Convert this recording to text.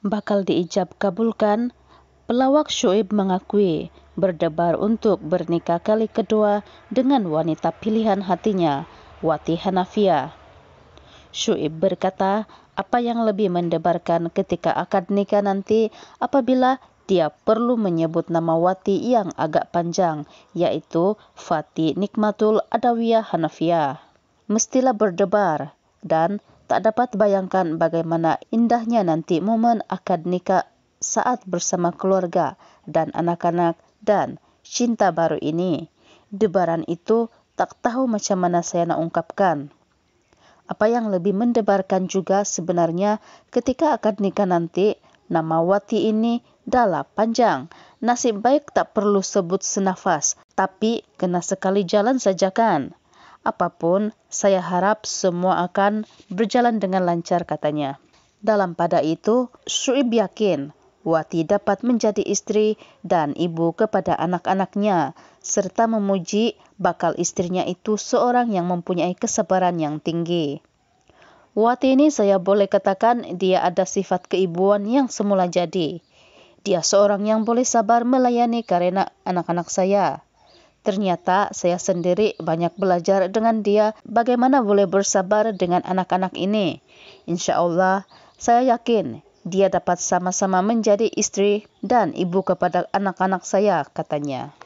bakal diijab kabulkan, pelawak Shoaib mengakui berdebar untuk bernikah kali kedua dengan wanita pilihan hatinya, Wati Hanafia. Shoaib berkata, apa yang lebih mendebarkan ketika akad nikah nanti apabila dia perlu menyebut nama Wati yang agak panjang, yaitu Fatih Nikmatul Adawiyah Hanafiah, Mestilah berdebar dan tak dapat bayangkan bagaimana indahnya nanti momen akad nikah saat bersama keluarga dan anak-anak dan cinta baru ini. Debaran itu tak tahu macam mana saya nak ungkapkan. Apa yang lebih mendebarkan juga sebenarnya ketika akad nikah nanti, nama Wati ini dalam panjang. Nasib baik tak perlu sebut senafas, tapi kena sekali jalan saja kan. apapun, saya harap semua akan berjalan dengan lancar katanya. Dalam pada itu, Suib yakin Wati dapat menjadi istri dan ibu kepada anak-anaknya, serta memuji bakal istrinya itu seorang yang mempunyai kesabaran yang tinggi. Wati ini saya boleh katakan dia ada sifat keibuan yang semula jadi. Dia seorang yang boleh sabar melayani karena anak-anak saya. Ternyata saya sendiri banyak belajar dengan dia bagaimana boleh bersabar dengan anak-anak ini. Insya Allah, saya yakin dia dapat sama-sama menjadi istri dan ibu kepada anak-anak saya, katanya.